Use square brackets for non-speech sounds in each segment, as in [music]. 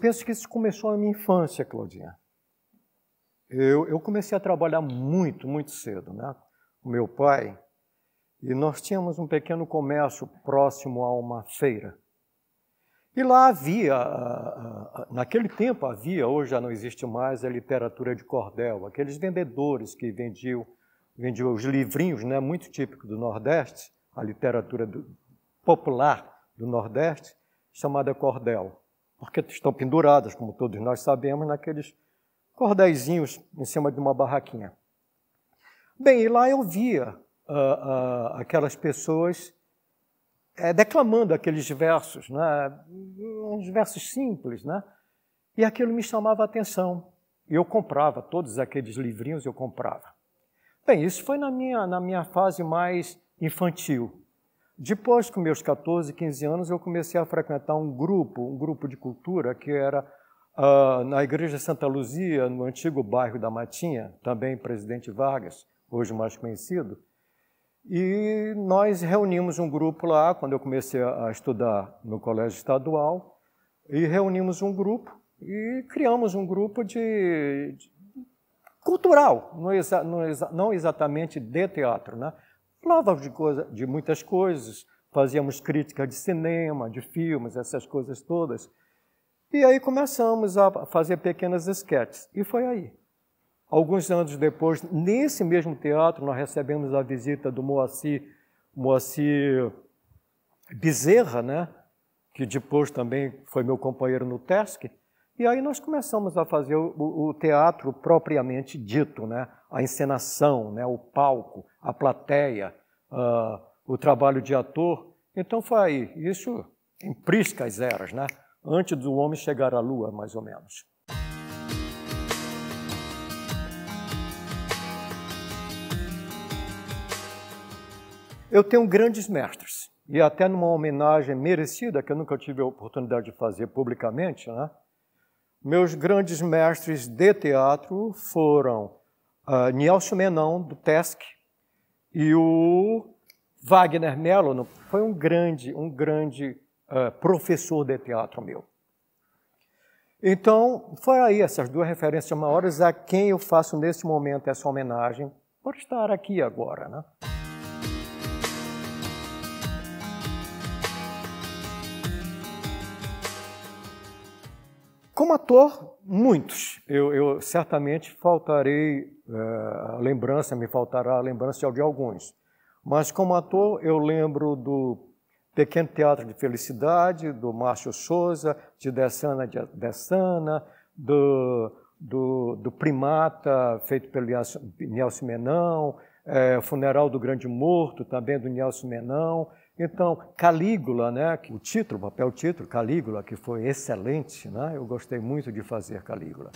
penso que isso começou na minha infância, Claudinha. Eu, eu comecei a trabalhar muito, muito cedo, né? O meu pai, e nós tínhamos um pequeno comércio próximo a uma feira. E lá havia, naquele tempo havia, hoje já não existe mais, a literatura de cordel, aqueles vendedores que vendiam, vendiam os livrinhos, né, muito típico do Nordeste, a literatura do, popular do Nordeste, chamada cordel porque estão penduradas, como todos nós sabemos, naqueles cordezinhos em cima de uma barraquinha. Bem, e lá eu via uh, uh, aquelas pessoas uh, declamando aqueles versos, né? uns versos simples, né? e aquilo me chamava a atenção. E eu comprava todos aqueles livrinhos, eu comprava. Bem, isso foi na minha, na minha fase mais infantil. Depois, com meus 14, 15 anos, eu comecei a frequentar um grupo, um grupo de cultura que era uh, na Igreja Santa Luzia, no antigo bairro da Matinha, também Presidente Vargas, hoje mais conhecido. E nós reunimos um grupo lá, quando eu comecei a estudar no colégio estadual, e reunimos um grupo e criamos um grupo de, de cultural, não, exa, não, exa, não exatamente de teatro, né? Falávamos de, coisa, de muitas coisas, fazíamos crítica de cinema, de filmes, essas coisas todas. E aí começamos a fazer pequenas esquetes. E foi aí. Alguns anos depois, nesse mesmo teatro, nós recebemos a visita do Moacir, Moacir Bezerra, né? que depois também foi meu companheiro no TESC, e aí nós começamos a fazer o, o teatro propriamente dito, né? a encenação, né? o palco, a plateia, uh, o trabalho de ator. Então foi aí, isso em priscas eras, né? antes do homem chegar à lua, mais ou menos. Eu tenho grandes mestres, e até numa homenagem merecida, que eu nunca tive a oportunidade de fazer publicamente, né? Meus grandes mestres de teatro foram uh, Nelson Menon, do TESC, e o Wagner Mello. Foi um grande, um grande uh, professor de teatro meu. Então, foi aí essas duas referências maiores a quem eu faço nesse momento essa homenagem por estar aqui agora, né? Como ator, muitos. Eu, eu certamente faltarei é, a lembrança, me faltará a lembrança de alguns. Mas como ator, eu lembro do Pequeno Teatro de Felicidade, do Márcio Souza, de Dessana, de Dessana do, do, do, Primata, feito pelo Nelson Menão, é, Funeral do Grande Morto, também do Nelson Menão, então, Calígula, né, o título, o papel título, Calígula, que foi excelente, né, eu gostei muito de fazer Calígula.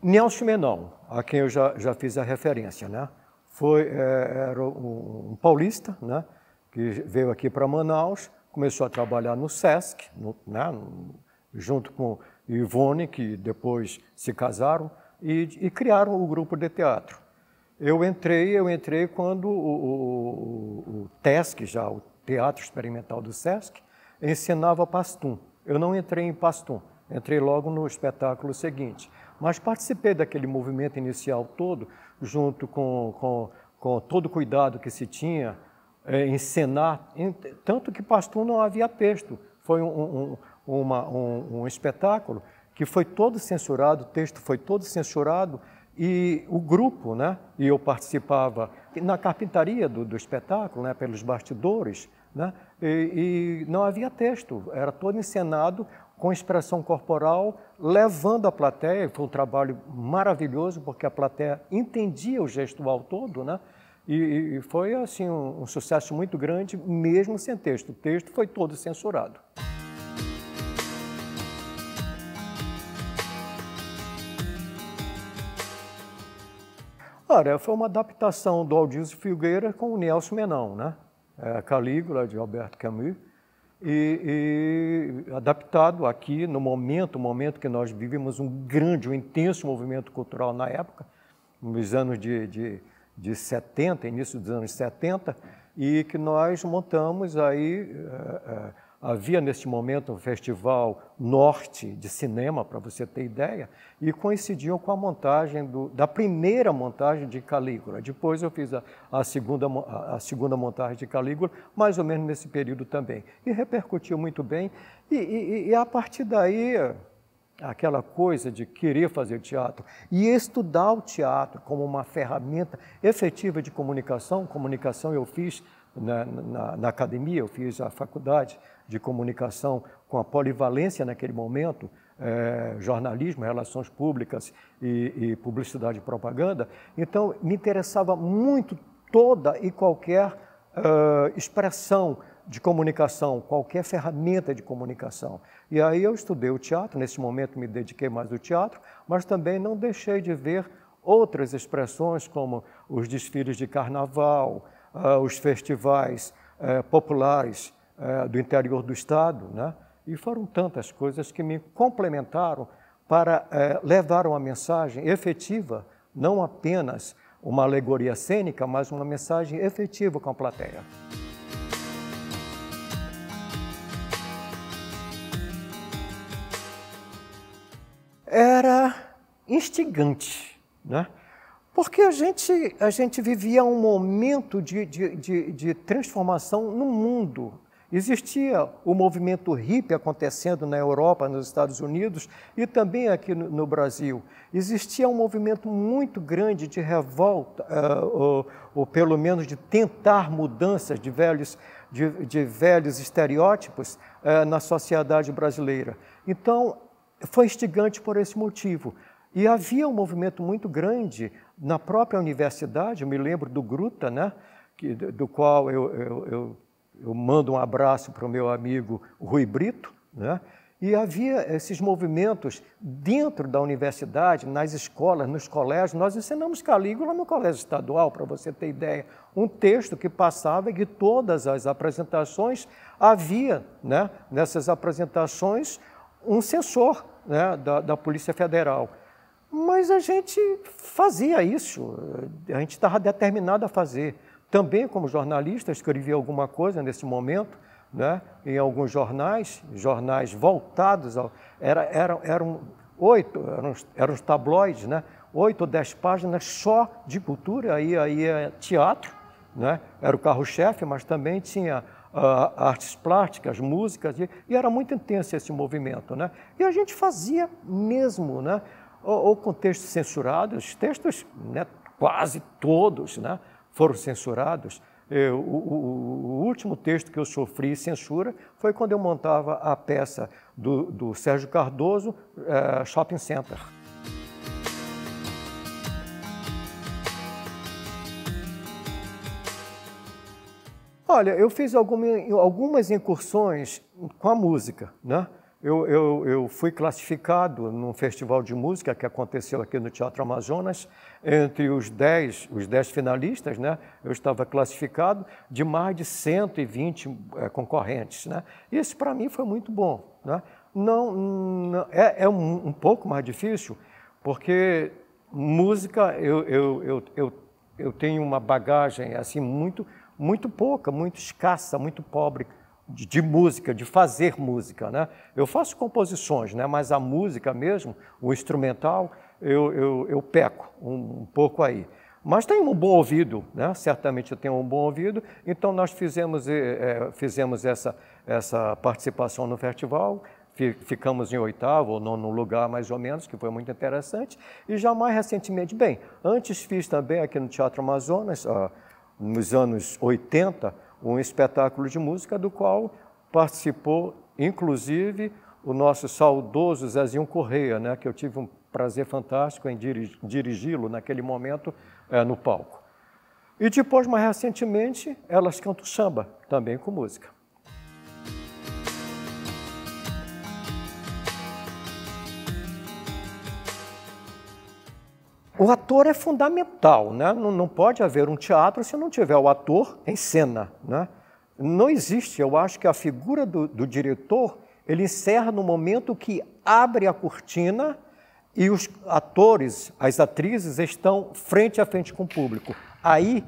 Nelson Menon, a quem eu já, já fiz a referência, né? Foi, é, era um, um, paulista, né? Que veio aqui para Manaus, começou a trabalhar no SESC, no, né? junto com Ivone, que depois se casaram e, e criaram o grupo de teatro. Eu entrei, eu entrei quando o, o, o, TESC, já o Teatro Experimental do SESC, ensinava Pastum. Eu não entrei em Pastum, entrei logo no espetáculo seguinte. Mas participei daquele movimento inicial todo, junto com, com, com todo o cuidado que se tinha é, em cenar, tanto que Pastum não havia texto. Foi um, um, uma, um, um espetáculo que foi todo censurado, o texto foi todo censurado, e o grupo, né, e eu participava na carpintaria do, do espetáculo, né, pelos bastidores, né, e, e não havia texto, era todo encenado com expressão corporal, levando a plateia, foi um trabalho maravilhoso, porque a plateia entendia o gestual todo, né, e, e, foi assim um, um, sucesso muito grande, mesmo sem texto. O texto foi todo censurado. Ora, foi uma adaptação do Aldísio Figueira com o Nelson Menão, né? É, Calígula, de Alberto Camus, e, e, adaptado aqui no momento, momento que nós vivemos um grande, um intenso movimento cultural na época, nos anos de, de, de 70, início dos anos 70, e que nós montamos aí... É, é, Havia neste momento um festival norte de cinema, para você ter ideia, e coincidiam com a montagem do, da primeira montagem de Calígula. Depois eu fiz a, a, segunda, a segunda montagem de Calígula, mais ou menos nesse período também. E repercutiu muito bem. E, e, e a partir daí, aquela coisa de querer fazer teatro e estudar o teatro como uma ferramenta efetiva de comunicação, comunicação eu fiz na, na, na, academia, eu fiz a faculdade de comunicação com a polivalência naquele momento, é, jornalismo, relações públicas e, e publicidade e propaganda. Então, me interessava muito toda e qualquer uh, expressão de comunicação, qualquer ferramenta de comunicação. E aí eu estudei o teatro, nesse momento me dediquei mais ao teatro, mas também não deixei de ver outras expressões como os desfiles de carnaval, uh, os festivais uh, populares é, do interior do Estado, né? e foram tantas coisas que me complementaram para eh, levar uma mensagem efetiva, não apenas uma alegoria cênica, mas uma mensagem efetiva com a plateia. Era instigante, né? porque a gente, a gente vivia um momento de, de, de, de transformação no mundo, Existia o movimento hippie acontecendo na Europa, nos Estados Unidos e também aqui no Brasil. Existia um movimento muito grande de revolta, eh, ou, pelo menos de tentar mudanças de velhos, de, de velhos estereótipos eh, na sociedade brasileira. Então, foi instigante por esse motivo. E havia um movimento muito grande na própria universidade, eu me lembro do Gruta, né? do qual eu, eu, eu eu mando um abraço para o meu amigo Rui Brito, né? E havia esses movimentos dentro da universidade, nas escolas, nos colégios. Nós ensinamos Calígula no colégio estadual, para você ter ideia. Um texto que passava e que todas as apresentações havia, né, nessas apresentações, um censor né, da, da Polícia Federal. Mas a gente fazia isso, eh, a gente estava determinado a fazer. Também, como jornalista, escrevi alguma coisa nesse momento, né, em alguns jornais, jornais voltados ao. Era, eram, eram oito, eram, eram os tabloides, né, oito ou dez páginas só de cultura, aí, aí é teatro, né, era o carro-chefe, mas também tinha Uh, artes plásticas, músicas, e, e, era muito intenso esse movimento. Né? E a gente fazia mesmo, né? ou, ou com textos censurados, textos né, quase todos, né? foram censurados. Eu, é, o, o, último texto que eu sofri censura foi quando eu montava a peça do, do Sérgio Cardoso, é, Shopping Center. Olha, eu fiz algumas incursões com a música, né? eu, eu, eu, fui classificado num festival de música que aconteceu aqui no Teatro Amazonas, entre os dez os finalistas, né? eu estava classificado de mais de 120 é, eh, concorrentes. Né? Isso para mim foi muito bom. Né? Não, não é, é um, um, pouco mais difícil, porque música eu, eu, eu, eu, eu tenho uma bagagem assim muito, muito pouca, muito escassa, muito pobre de, de, música, de fazer música. Né? Eu faço composições, né? mas a música mesmo, o instrumental, eu, eu, eu peco um, um, pouco aí. Mas tenho um bom ouvido, né? certamente eu tenho um bom ouvido, então nós fizemos, é, fizemos essa, essa participação no festival, ficamos em oitavo ou nono lugar, mais ou menos, que foi muito interessante, e já mais recentemente, bem, antes fiz também aqui no Teatro Amazonas, ah, nos anos 80, um espetáculo de música do qual participou, inclusive, o nosso saudoso Zezinho Correia, né, que eu tive um prazer fantástico em dirigi-lo naquele momento é, no palco. E depois, mais recentemente, elas cantam samba, também com música. O ator é fundamental, né? não, não pode haver um teatro se não tiver o ator em cena. Né? Não existe, eu acho que a figura do, do diretor ele encerra no momento que abre a cortina e os atores, as atrizes estão frente a frente com o público. Aí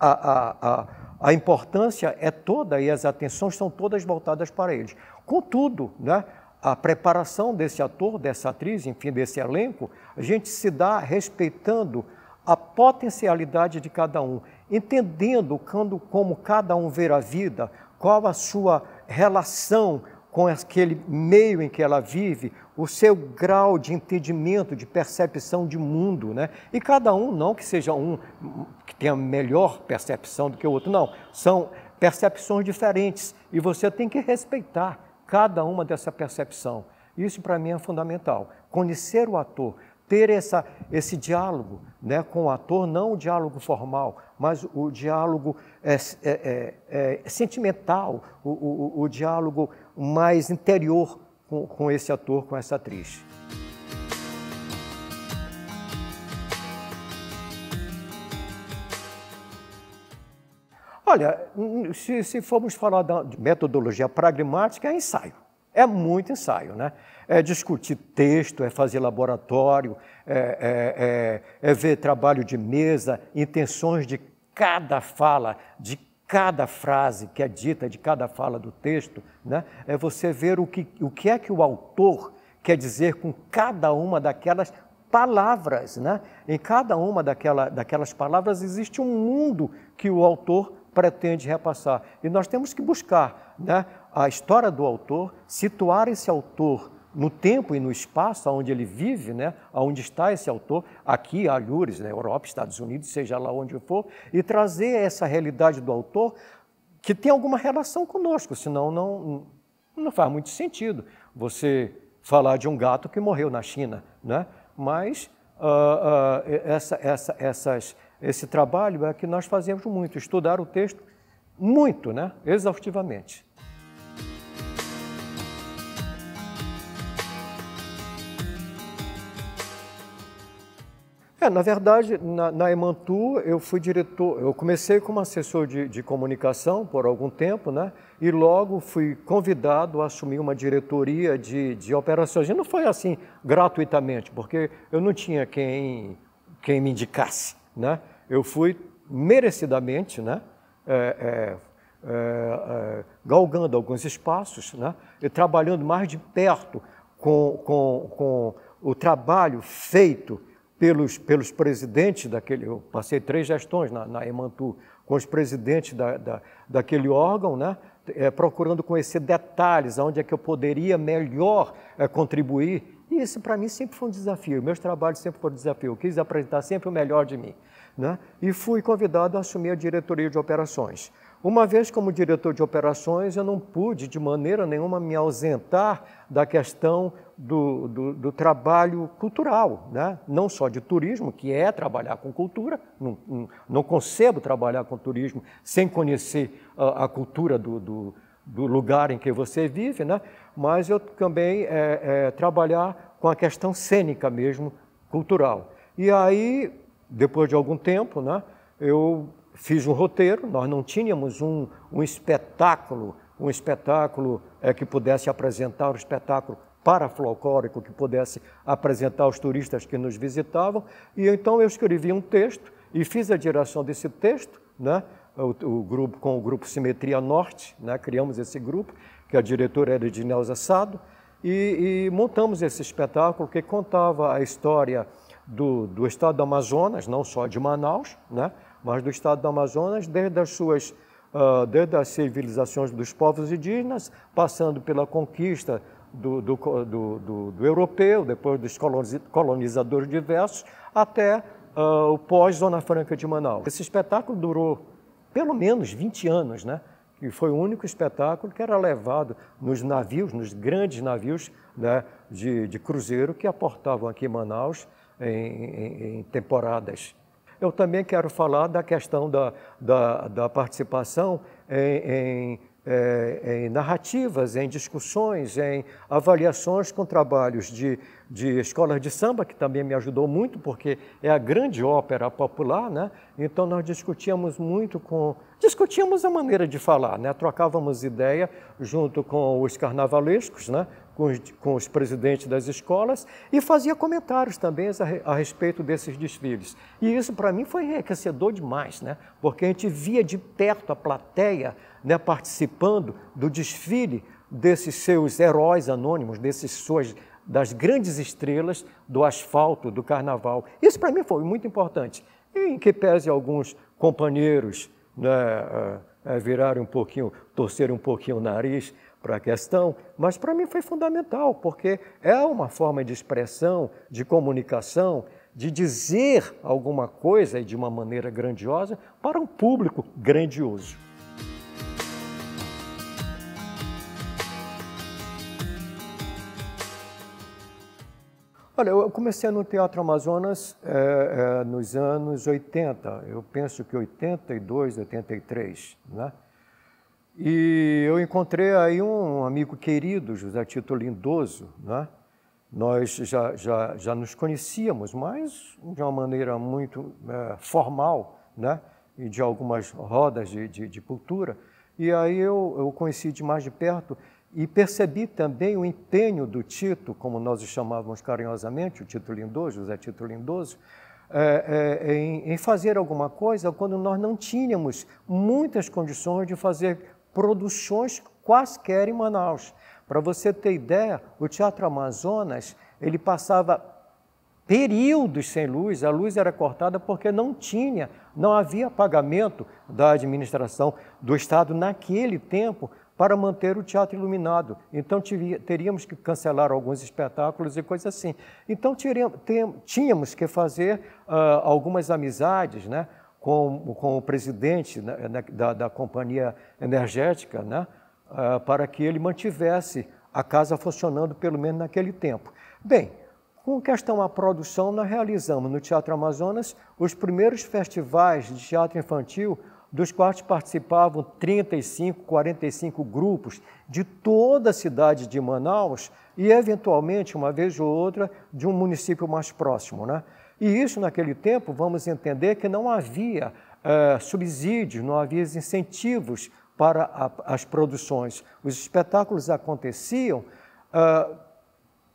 a, a, a, a importância é toda e as atenções são todas voltadas para eles. Contudo, né? a preparação desse ator, dessa atriz, enfim, desse elenco, a gente se dá respeitando a potencialidade de cada um, entendendo quando, como cada um vê a vida, qual a sua relação com aquele meio em que ela vive, o seu grau de entendimento, de percepção de mundo, né? E cada um, não que seja um que tenha melhor percepção do que o outro, não. São percepções diferentes e você tem que respeitar cada uma dessa percepção. Isso para mim é fundamental. Conhecer o ator, ter essa, esse diálogo né, com o ator, não o diálogo formal, mas o diálogo é, é, é, é sentimental, o, o, o, diálogo mais interior com, com esse ator, com essa atriz. Olha, se, se formos falar de metodologia pragmática, é ensaio. É muito ensaio, né? É discutir texto, é fazer laboratório, é, é, é, é ver trabalho de mesa, intenções de cada fala, de cada frase que é dita, de cada fala do texto, né? É você ver o que, o que é que o autor quer dizer com cada uma daquelas palavras, né? Em cada uma daquela, daquelas palavras existe um mundo que o autor pretende repassar. E nós temos que buscar né, a história do autor, situar esse autor no tempo e no espaço onde ele vive, né, onde está esse autor, aqui, Alhures, na né, Europa, Estados Unidos, seja lá onde for, e trazer essa realidade do autor que tem alguma relação conosco, senão não, não faz muito sentido você falar de um gato que morreu na China, né? mas uh, uh, essa, essa, essas, esse trabalho é que nós fazemos muito, estudar o texto muito, né? exaustivamente. É, na verdade, na, na Emantu, eu fui diretor, eu comecei como assessor de, de, comunicação por algum tempo, né? E logo fui convidado a assumir uma diretoria de, de operações. E não foi assim gratuitamente, porque eu não tinha quem, quem me indicasse, né? eu fui merecidamente né, é, é, é, galgando alguns espaços né, e trabalhando mais de perto com, com, com o trabalho feito pelos, pelos presidentes daquele. Eu passei três gestões na, na Emantu com os presidentes da, da, daquele órgão, né, é, procurando conhecer detalhes, onde é que eu poderia melhor é, contribuir. E isso, para mim, sempre foi um desafio. Meus trabalhos sempre foram um desafio. Eu quis apresentar sempre o melhor de mim né? e fui convidado a assumir a diretoria de operações. Uma vez como diretor de operações, eu não pude de maneira nenhuma me ausentar da questão do, do, do trabalho cultural, né? não só de turismo, que é trabalhar com cultura, não, não, concebo trabalhar com turismo sem conhecer a, a cultura do, do, do, lugar em que você vive, né? mas eu também é, é, trabalhar com a questão cênica mesmo, cultural. E aí depois de algum tempo, né, eu fiz um roteiro, nós não tínhamos um, um espetáculo, um espetáculo é, que pudesse apresentar um espetáculo paraflocórico, que pudesse apresentar aos turistas que nos visitavam, e então eu escrevi um texto e fiz a direção desse texto, né, o, o, grupo com o grupo Simetria Norte, né, criamos esse grupo, que a diretora era de Nelza Sado, e, e montamos esse espetáculo que contava a história do, do estado do Amazonas, não só de Manaus, né? mas do estado do Amazonas, desde as suas uh, desde as civilizações dos povos indígenas, passando pela conquista do, do, do, do europeu, depois dos colonizadores diversos, até uh, o pós-Zona Franca de Manaus. Esse espetáculo durou pelo menos 20 anos, né? e foi o único espetáculo que era levado nos navios, nos grandes navios né, de, de cruzeiro que aportavam aqui em Manaus em, em, temporadas. Eu também quero falar da questão da, da, da participação em, eh, em, narrativas, em discussões, em avaliações com trabalhos de, de escolas de samba, que também me ajudou muito, porque é a grande ópera popular, né? Então nós discutíamos muito com. Discutíamos a maneira de falar, né? Trocávamos ideia junto com os carnavalescos, né? com os, com os, presidentes das escolas e fazia comentários também a, a respeito desses desfiles. E isso, para mim, foi enriquecedor demais, né? porque a gente via de perto a plateia né, participando do desfile desses seus heróis anônimos, desses suas das grandes estrelas do asfalto do carnaval. Isso para mim foi muito importante. E em que pese alguns companheiros né, ah, ah, viraram um pouquinho, torcer um pouquinho o nariz, para a questão, mas para mim foi fundamental, porque é uma forma de expressão, de comunicação, de dizer alguma coisa e de uma maneira grandiosa para um público grandioso. Olha, eu comecei no Teatro Amazonas é, é, nos anos 80, eu penso que 82, 83, né? E eu encontrei aí um amigo querido, José Tito Lindoso, né? Nós já, já, já nos conhecíamos, mas de uma maneira muito é, formal, né? E de algumas rodas de, de, de cultura. E aí eu, eu conheci de mais de perto e percebi também o empenho do Tito, como nós o chamávamos carinhosamente, o Tito Lindoso, José Tito Lindoso, é, é, em, em fazer alguma coisa quando nós não tínhamos muitas condições de fazer produções quaisquer em Manaus. Para você ter ideia, o Teatro Amazonas, ele passava períodos sem luz, a luz era cortada porque não tinha, não havia pagamento da administração do Estado naquele tempo para manter o teatro iluminado. Então teríamos que cancelar alguns espetáculos e coisas assim. Então tínhamos que fazer uh, algumas amizades, né? com, com o presidente né, né, da, da, companhia energética, né, ah, para que ele mantivesse a casa funcionando pelo menos naquele tempo. Bem, com questão à produção, nós realizamos no Teatro Amazonas os primeiros festivais de teatro infantil, dos quais participavam 35, 45 grupos de toda a cidade de Manaus e, eventualmente, uma vez ou outra, de um município mais próximo. Né? E isso, naquele tempo, vamos entender que não havia é, subsídios, não havia incentivos para a, as produções. Os espetáculos aconteciam eh,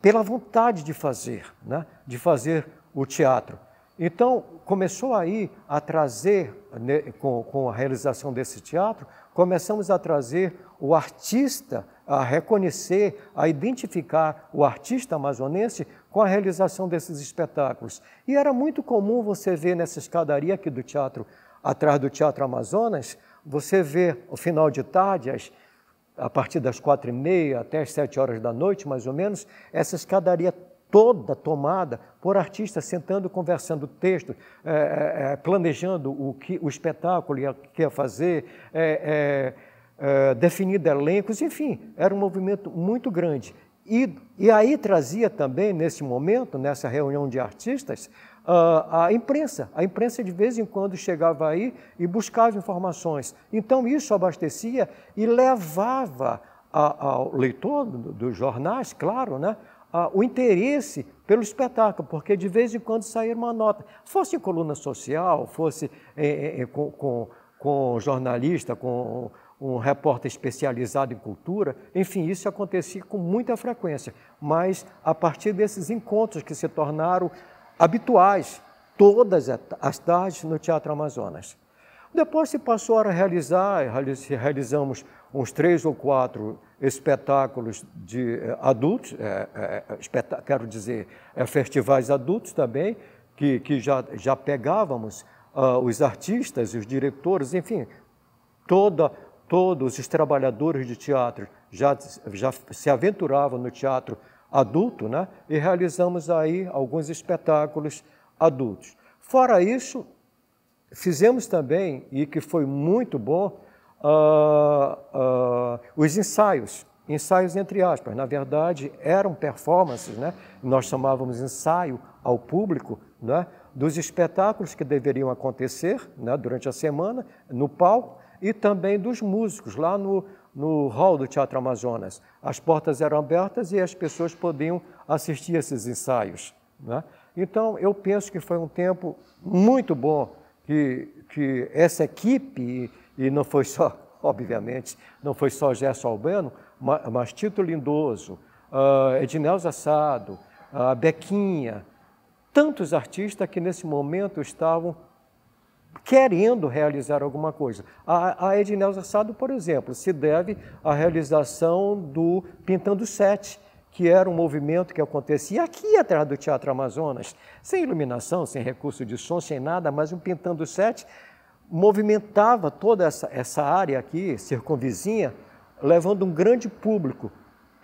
pela vontade de fazer, né? de fazer o teatro. Então, começou aí a trazer, né, com, com a realização desse teatro, começamos a trazer o artista a reconhecer, a identificar o artista amazonense com a realização desses espetáculos. E era muito comum você ver nessa escadaria aqui do teatro, atrás do Teatro Amazonas, você ver o final de tarde, as, a partir das quatro e meia até as sete horas da noite, mais ou menos, essa escadaria toda tomada por artistas sentando, conversando texto, é, é, planejando o, que, o espetáculo que ia, ia fazer, é, eh, definido elencos, enfim, era um movimento muito grande. E, e aí trazia também, nesse momento, nessa reunião de artistas, ah, a imprensa. A imprensa de vez em quando chegava aí e buscava informações. Então isso abastecia e levava ao leitor dos jornais, claro, né, o interesse pelo espetáculo, porque de vez em quando saía uma nota, fosse em coluna social, fosse eh, eh, com, com, com jornalista, com um repórter especializado em cultura, enfim, isso acontecia com muita frequência. Mas a partir desses encontros que se tornaram habituais todas as tardes no Teatro Amazonas. Depois se passou a realizar, realizamos uns três ou quatro espetáculos de eh, adultos, é, é, quero dizer, é, festivais adultos também, que, que já, já pegávamos uh, os artistas, os diretores, enfim, toda todos os trabalhadores de teatro já, já se aventuravam no teatro adulto, né? e realizamos aí alguns espetáculos adultos. Fora isso, fizemos também, e que foi muito bom, uh, uh, os ensaios. Ensaios entre aspas, na verdade eram performances, né? nós chamávamos ensaio ao público né? dos espetáculos que deveriam acontecer né? durante a semana no palco e também dos músicos, lá no, no hall do Teatro Amazonas. As portas eram abertas e as pessoas podiam assistir esses ensaios. Né? Então, eu penso que foi um tempo muito bom que, que essa equipe, e não foi só, [laughs] obviamente, não foi só Gerson Albano, mas, mas Tito Lindoso, uh, ah, Edinel Zassado, uh, ah, Bequinha, tantos artistas que nesse momento estavam querendo realizar alguma coisa. A, a Edneusa Sado, por exemplo, se deve à realização do Pintando Sete, que era um movimento que acontecia aqui atrás do Teatro Amazonas, sem iluminação, sem recurso de som, sem nada, mas um Pintando Sete movimentava toda essa, essa área aqui, circunvizinha, levando um grande público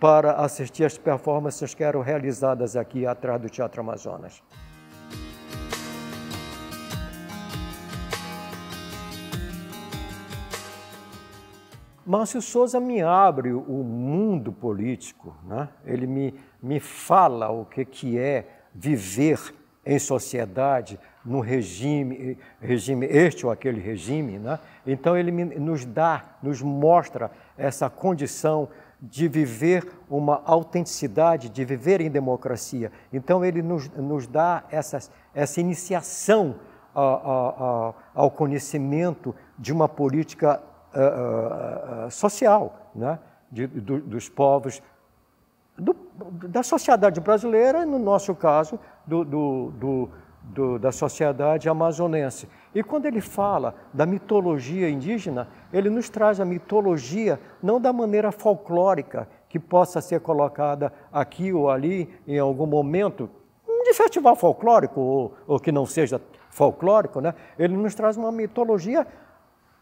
para assistir as performances que eram realizadas aqui atrás do Teatro Amazonas. Márcio Souza me abre o mundo político, né? ele me, me fala o que, que é viver em sociedade, no regime, regime este ou aquele regime. Né? Então ele me, nos dá, nos mostra essa condição de viver uma autenticidade, de viver em democracia. Então ele nos, nos dá essas, essa iniciação ao, ao, ao conhecimento de uma política uh, uh, social né? De, do, dos povos, do, da sociedade brasileira e, no nosso caso, do, do, do, da sociedade amazonense. E quando ele fala da mitologia indígena, ele nos traz a mitologia não da maneira folclórica que possa ser colocada aqui ou ali em algum momento, de festival folclórico ou, ou que não seja folclórico, né? ele nos traz uma mitologia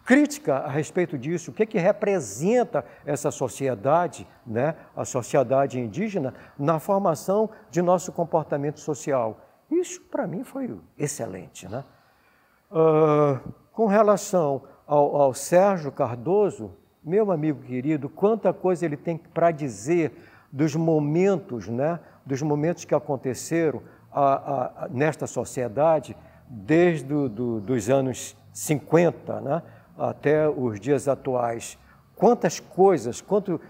crítica a respeito disso, o que, que representa essa sociedade, né, a sociedade indígena, na formação de nosso comportamento social. Isso, para mim, foi excelente. Né? Uh, com relação ao, ao Sérgio Cardoso, meu amigo querido, quanta coisa ele tem para dizer dos momentos, né, dos momentos que aconteceram a, a, a, nesta sociedade desde do, do, os anos 50, né, até os dias atuais, quantas coisas, quanto,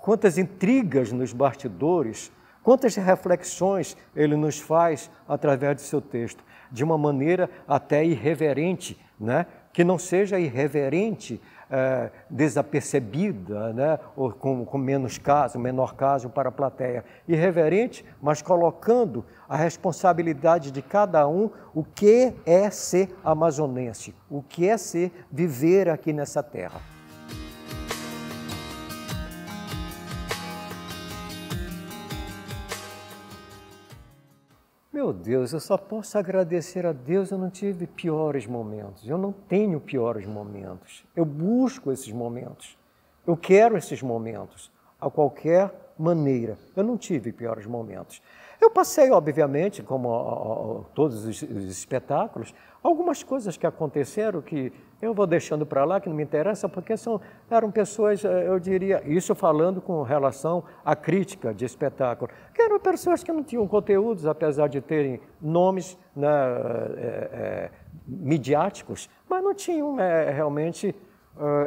quantas intrigas nos bastidores, quantas reflexões ele nos faz através do seu texto, de uma maneira até irreverente, né? que não seja irreverente é, desapercebida, né? ou com, com menos caso, menor caso para a plateia. Irreverente, mas colocando a responsabilidade de cada um o que é ser amazonense, o que é ser viver aqui nessa terra. Meu Deus, eu só posso agradecer a Deus, eu não tive piores momentos, eu não tenho piores momentos. Eu busco esses momentos, eu quero esses momentos, a qualquer maneira. Eu não tive piores momentos. Eu passei, obviamente, como a, a, a, todos os, os espetáculos, Algumas coisas que aconteceram que eu vou deixando para lá, que não me interessa, porque são, eram pessoas, eh, eu diria, isso falando com relação à crítica de espetáculo, que eram pessoas que não tinham conteúdos, apesar de terem nomes né, é, é, midiáticos, mas não tinham é, realmente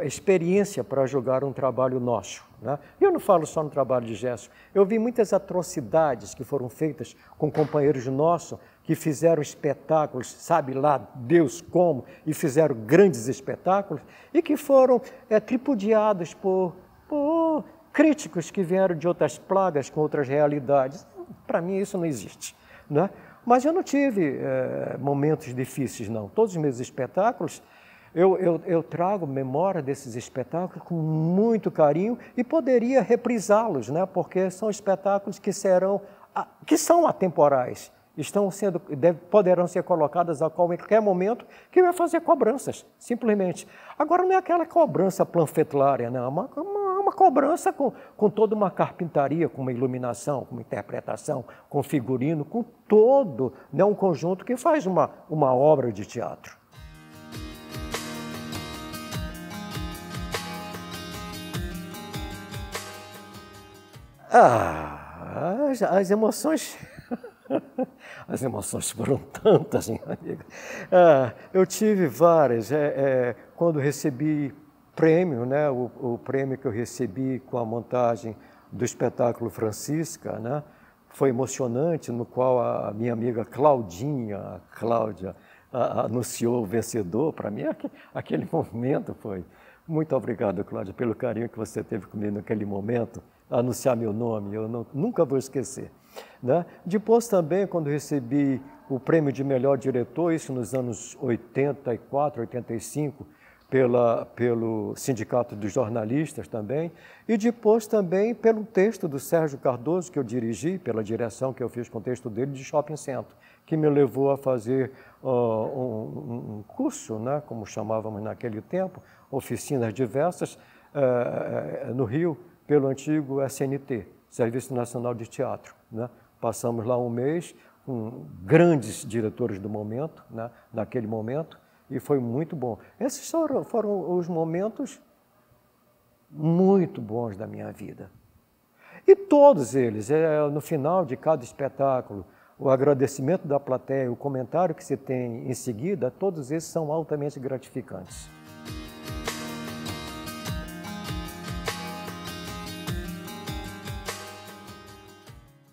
experiência para julgar um trabalho nosso. Né? Eu não falo só no trabalho de gesso. Eu vi muitas atrocidades que foram feitas com companheiros nossos que fizeram espetáculos, sabe lá Deus como, e fizeram grandes espetáculos, e que foram é, tripudiados por, por críticos que vieram de outras plagas, com outras realidades. Para mim, isso não existe. Né? Mas eu não tive é, momentos difíceis, não. Todos os meus espetáculos, eu, eu, eu trago memória desses espetáculos com muito carinho e poderia reprisá-los, né? porque são espetáculos que serão que são atemporais estão sendo, deve, poderão ser colocadas a qualquer momento, que vai fazer cobranças, simplesmente. Agora, não é aquela cobrança planfetulária, não, é uma, uma, uma, cobrança com, com toda uma carpintaria, com uma iluminação, com uma interpretação, com figurino, com todo né, um conjunto que faz uma, uma obra de teatro. Ah, as, as emoções [laughs] As emoções foram tantas, minha amiga. Ah, eu tive várias. É, é, quando recebi prêmio, né, o, o, prêmio que eu recebi com a montagem do espetáculo Francisca, né, foi emocionante, no qual a minha amiga Claudinha, a Cláudia, a, anunciou o vencedor. Para mim, aquele [laughs] momento foi... Muito obrigado, Cláudia, pelo carinho que você teve comigo naquele momento, anunciar meu nome, eu não, nunca vou esquecer. Né? Depois também, quando recebi o prêmio de melhor diretor, isso nos anos 84, 85, pela, pelo Sindicato dos Jornalistas também, e depois também pelo texto do Sérgio Cardoso, que eu dirigi, pela direção que eu fiz com o texto dele de Shopping Centro, que me levou a fazer uh, um, um, curso, né, como chamávamos naquele tempo, oficinas diversas uh, no Rio, pelo antigo SNT, Serviço Nacional de Teatro. Né? Passamos lá um mês com grandes diretores do momento, né? naquele momento, e foi muito bom. Esses foram, foram os momentos muito bons da minha vida. E todos eles, é, no final de cada espetáculo, o agradecimento da plateia, o comentário que se tem em seguida, todos esses são altamente gratificantes.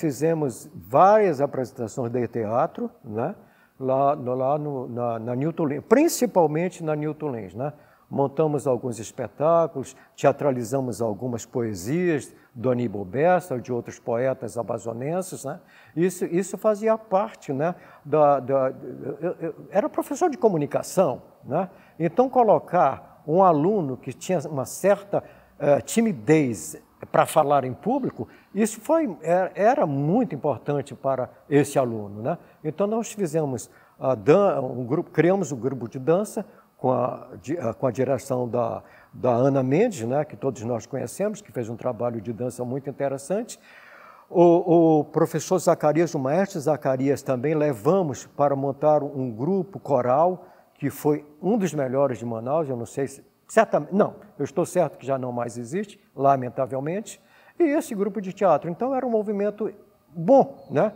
fizemos várias apresentações de teatro, né? lá, no, lá no, na, na, Newton principalmente na Newton Lins. Né? Montamos alguns espetáculos, teatralizamos algumas poesias do Aníbal Bessa, de outros poetas amazonenses. Né? Isso, isso fazia parte né? da, da eu, eu, era professor de comunicação, né? então colocar um aluno que tinha uma certa uh, timidez para falar em público, isso foi, é, era muito importante para esse aluno. Né? Então, nós fizemos um grupo, criamos um grupo de dança com a, eh, com a direção da, da Ana Mendes, né, que todos nós conhecemos, que fez um trabalho de dança muito interessante. O, o professor Zacarias, o maestro Zacarias, também levamos para montar um grupo coral, que foi um dos melhores de Manaus, eu não sei se. Certamente, não, eu estou certo que já não mais existe, lamentavelmente e esse grupo de teatro. Então era um movimento bom, né?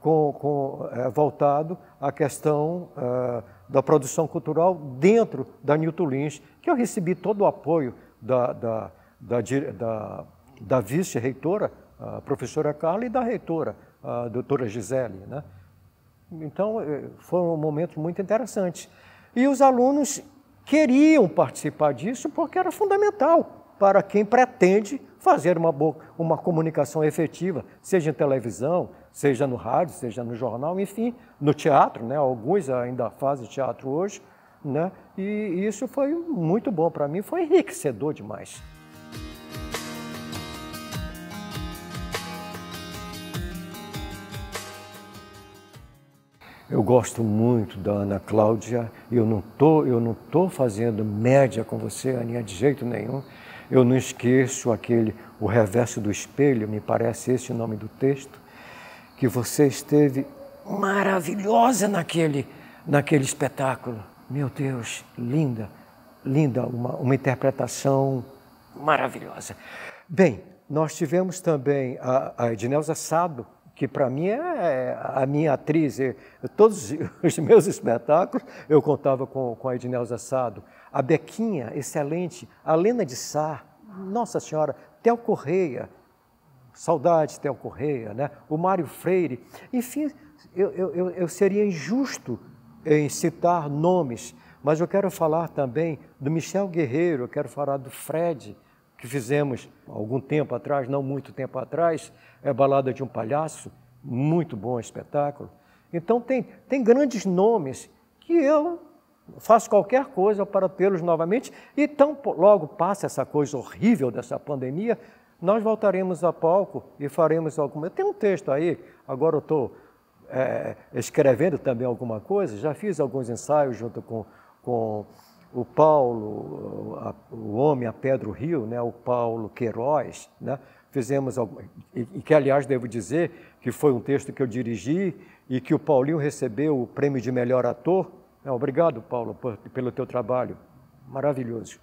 Com, com, é, voltado à questão é, da produção cultural dentro da Newton Lins, que eu recebi todo o apoio da, da, da, da, da vice-reitora, a professora Carla, e da reitora, a doutora Gisele. Né? Então, eh, foram um momentos muito interessantes. E os alunos queriam participar disso porque era fundamental para quem pretende fazer uma, boa, uma comunicação efetiva, seja em televisão, seja no rádio, seja no jornal, enfim, no teatro, né? alguns ainda fazem teatro hoje, né? e isso foi muito bom para mim, foi enriquecedor demais. Eu gosto muito da Ana Cláudia, eu não tô, eu não tô fazendo média com você, Aninha, de jeito nenhum. Eu não esqueço aquele O Reverso do Espelho, me parece esse o nome do texto, que você esteve maravilhosa naquele, naquele espetáculo. Meu Deus, linda, linda, uma, uma interpretação maravilhosa. Bem, nós tivemos também a, a Edneuza Sado, que para mim é a minha atriz. Eh, todos [laughs] os meus espetáculos eu contava com, com a Edneuza Sado a Bequinha, excelente, a Lena de Sá, Nossa Senhora, Tel Correia, saudade Tel Correia, né? o Mário Freire, enfim, eu, eu, eu seria injusto em citar nomes, mas eu quero falar também do Michel Guerreiro, eu quero falar do Fred, que fizemos algum tempo atrás, não muito tempo atrás, é Balada de um Palhaço, muito bom espetáculo. Então tem, tem grandes nomes que eu faço qualquer coisa para tê-los novamente, e tão logo passa essa coisa horrível dessa pandemia, nós voltaremos a palco e faremos alguma. Tem um texto aí, agora eu estou é, escrevendo também alguma coisa, já fiz alguns ensaios junto com, com o Paulo, a, o homem a Pedro Rio, né, o Paulo Queiroz, né, fizemos, e que aliás devo dizer que foi um texto que eu dirigi e que o Paulinho recebeu o prêmio de melhor ator é, obrigado, Paulo, por, pelo teu trabalho. Maravilhoso.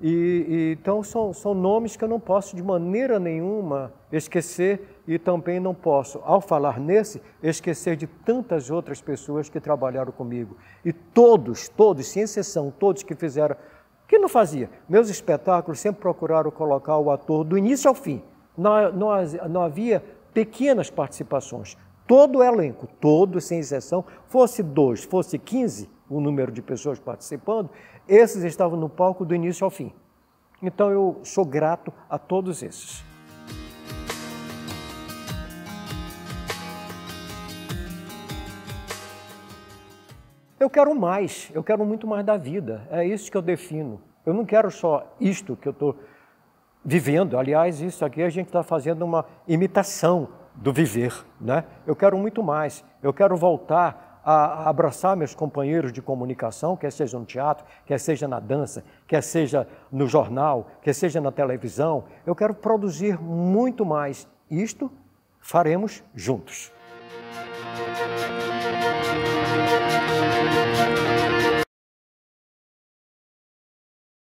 E, e, então são, são nomes que eu não posso de maneira nenhuma esquecer e também não posso, ao falar nesse, esquecer de tantas outras pessoas que trabalharam comigo. E todos, todos, sem exceção, todos que fizeram, que não fazia. Meus espetáculos sempre procuraram colocar o ator do início ao fim. Não, não, não havia pequenas participações. Todo o elenco, todo, sem exceção, fosse dois, fosse 15, o número de pessoas participando, esses estavam no palco do início ao fim. Então eu sou grato a todos esses. Eu quero mais, eu quero muito mais da vida. É isso que eu defino. Eu não quero só isto que eu estou vivendo. Aliás, isso aqui a gente está fazendo uma imitação do viver. Né? Eu quero muito mais, eu quero voltar a abraçar meus companheiros de comunicação, quer seja no teatro, quer seja na dança, quer seja no jornal, quer seja na televisão. Eu quero produzir muito mais. Isto faremos juntos.